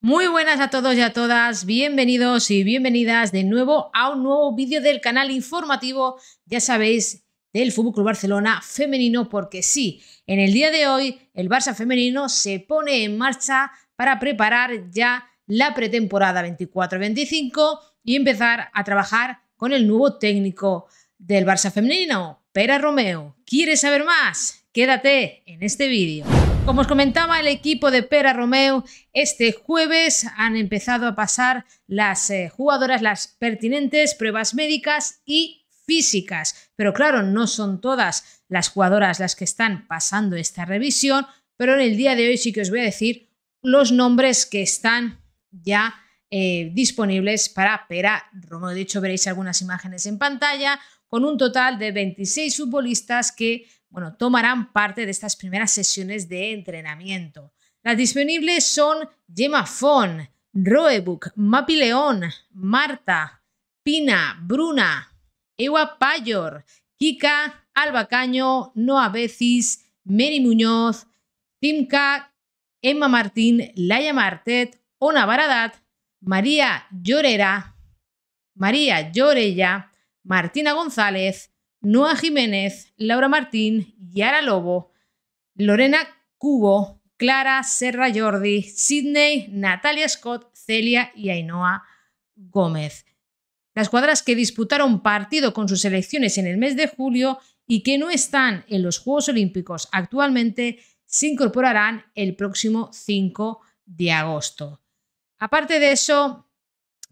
Muy buenas a todos y a todas, bienvenidos y bienvenidas de nuevo a un nuevo vídeo del canal informativo, ya sabéis, del Fútbol Barcelona femenino, porque sí, en el día de hoy el Barça femenino se pone en marcha para preparar ya la pretemporada 24-25 y empezar a trabajar con el nuevo técnico del Barça femenino, Pera Romeo. ¿Quieres saber más? Quédate en este vídeo. Como os comentaba, el equipo de Pera Romeo este jueves han empezado a pasar las eh, jugadoras las pertinentes pruebas médicas y físicas. Pero claro, no son todas las jugadoras las que están pasando esta revisión, pero en el día de hoy sí que os voy a decir los nombres que están ya eh, disponibles para Pera Romeo. De hecho, veréis algunas imágenes en pantalla con un total de 26 futbolistas que bueno, tomarán parte de estas primeras sesiones de entrenamiento. Las disponibles son Gemma Fon, Roebuck, Mapi León, Marta, Pina, Bruna, Ewa Payor, Kika, Albacaño, Noa Becis, Mary Muñoz, Timka, Emma Martín, Laia Martet, Ona Baradat, María Llorera, María Llorella, Martina González, Noa Jiménez, Laura Martín, Yara Lobo, Lorena Cubo, Clara Serra Jordi, Sidney, Natalia Scott, Celia y Ainhoa Gómez. Las cuadras que disputaron partido con sus selecciones en el mes de julio y que no están en los Juegos Olímpicos actualmente se incorporarán el próximo 5 de agosto. Aparte de eso,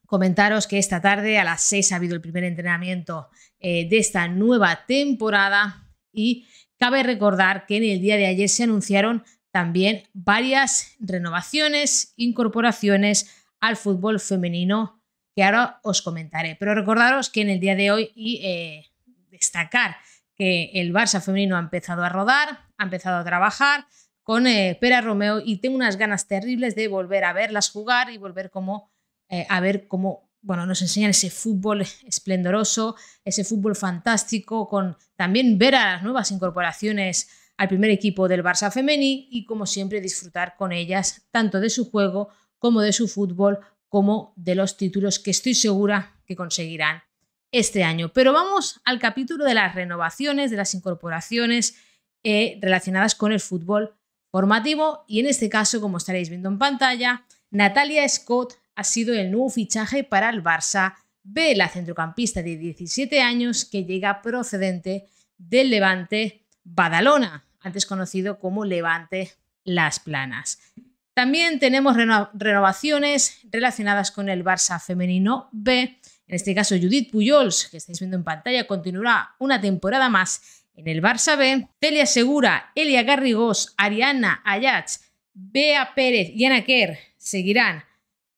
comentaros que esta tarde a las 6 ha habido el primer entrenamiento eh, de esta nueva temporada y cabe recordar que en el día de ayer se anunciaron también varias renovaciones, incorporaciones al fútbol femenino que ahora os comentaré. Pero recordaros que en el día de hoy y eh, destacar que el Barça femenino ha empezado a rodar, ha empezado a trabajar con eh, Pera Romeo y tengo unas ganas terribles de volver a verlas jugar y volver como eh, a ver cómo, bueno, nos enseñan ese fútbol esplendoroso, ese fútbol fantástico, con también ver a las nuevas incorporaciones al primer equipo del Barça Femení y como siempre disfrutar con ellas tanto de su juego como de su fútbol, como de los títulos que estoy segura que conseguirán este año. Pero vamos al capítulo de las renovaciones, de las incorporaciones eh, relacionadas con el fútbol formativo y en este caso, como estaréis viendo en pantalla, Natalia Scott ha sido el nuevo fichaje para el Barça, B, la centrocampista de 17 años que llega procedente del Levante Badalona, antes conocido como Levante Las Planas. También tenemos renovaciones relacionadas con el Barça femenino B. En este caso, Judith Puyols, que estáis viendo en pantalla, continuará una temporada más en el Barça B. Telia Segura, Elia Garrigós, Ariana Ayats, Bea Pérez y Ana Kerr seguirán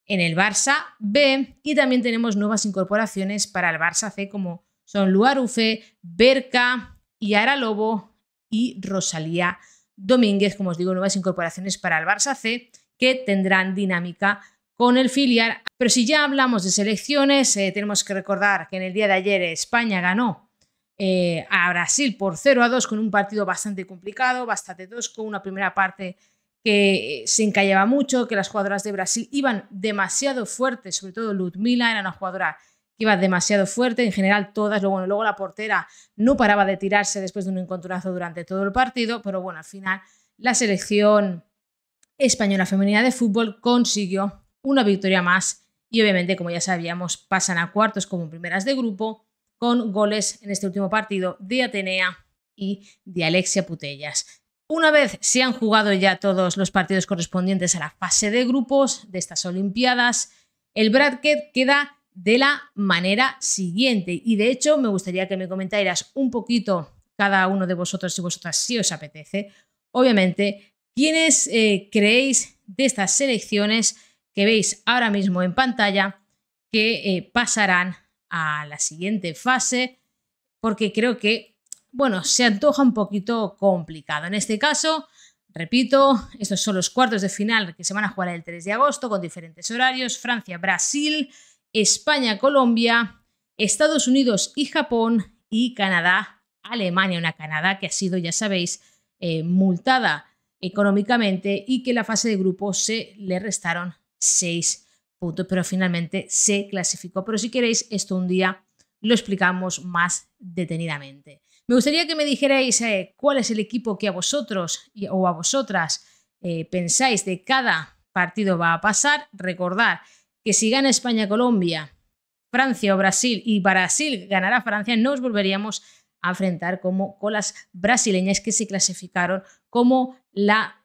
en el Barça B y también tenemos nuevas incorporaciones para el Barça C como son Luarufe, Berca, Yara Lobo y Rosalía Domínguez, como os digo, nuevas incorporaciones para el Barça C que tendrán dinámica con el filial. Pero si ya hablamos de selecciones, eh, tenemos que recordar que en el día de ayer España ganó eh, a Brasil por 0 a 2 con un partido bastante complicado, bastante con una primera parte que se encallaba mucho, que las jugadoras de Brasil iban demasiado fuertes, sobre todo Ludmila era una jugadora que iba demasiado fuerte, en general todas, luego, luego la portera no paraba de tirarse después de un encontronazo durante todo el partido, pero bueno, al final la selección española femenina de fútbol consiguió una victoria más y obviamente, como ya sabíamos, pasan a cuartos como primeras de grupo con goles en este último partido de Atenea y de Alexia Putellas. Una vez se han jugado ya todos los partidos correspondientes a la fase de grupos de estas Olimpiadas, el bracket queda de la manera siguiente. Y de hecho, me gustaría que me comentaras un poquito cada uno de vosotros y vosotras, si os apetece, obviamente, quiénes eh, creéis de estas selecciones que veis ahora mismo en pantalla que eh, pasarán a la siguiente fase, porque creo que bueno, se antoja un poquito complicado. En este caso, repito, estos son los cuartos de final que se van a jugar el 3 de agosto con diferentes horarios. Francia, Brasil, España, Colombia, Estados Unidos y Japón y Canadá, Alemania, una Canadá que ha sido, ya sabéis, eh, multada económicamente y que la fase de grupo se le restaron 6 puntos, pero finalmente se clasificó. Pero si queréis, esto un día lo explicamos más detenidamente. Me gustaría que me dijerais eh, cuál es el equipo que a vosotros o a vosotras eh, pensáis de cada partido va a pasar. Recordar que si gana España, Colombia, Francia o Brasil y Brasil ganará Francia, nos volveríamos a enfrentar como con las brasileñas que se clasificaron como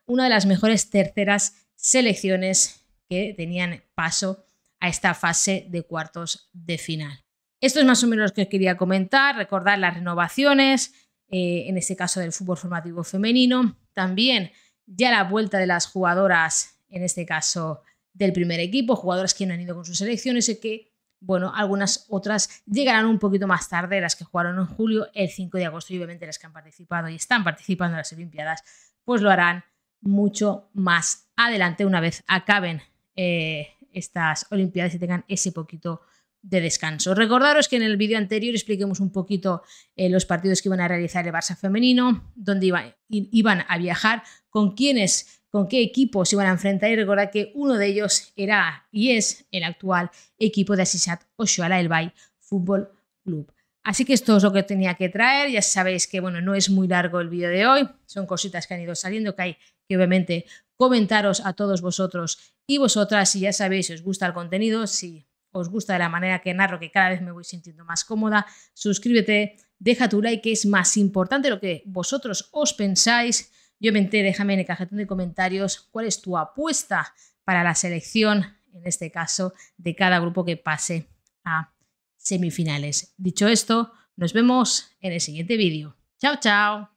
una de las mejores terceras selecciones que tenían paso a esta fase de cuartos de final. Esto es más o menos lo que quería comentar, recordar las renovaciones, eh, en este caso del fútbol formativo femenino, también ya la vuelta de las jugadoras, en este caso del primer equipo, jugadoras que no han ido con sus selecciones y que, bueno, algunas otras llegarán un poquito más tarde, las que jugaron en julio, el 5 de agosto y obviamente las que han participado y están participando en las Olimpiadas, pues lo harán mucho más adelante una vez acaben eh, estas Olimpiadas y tengan ese poquito de descanso. Recordaros que en el vídeo anterior expliquemos un poquito eh, los partidos que iban a realizar el Barça femenino, dónde iban a viajar, con quiénes, con qué equipos iban a enfrentar y recordar que uno de ellos era y es el actual equipo de Asisat Oshuala, El Bay Fútbol Club. Así que esto es lo que tenía que traer. Ya sabéis que bueno, no es muy largo el vídeo de hoy. Son cositas que han ido saliendo, que hay que obviamente comentaros a todos vosotros y vosotras. Si ya sabéis, si os gusta el contenido, si os gusta de la manera que narro, que cada vez me voy sintiendo más cómoda, suscríbete, deja tu like, que es más importante lo que vosotros os pensáis. Yo menté, déjame en el cajetón de comentarios cuál es tu apuesta para la selección, en este caso, de cada grupo que pase a semifinales. Dicho esto, nos vemos en el siguiente vídeo. Chao, chao.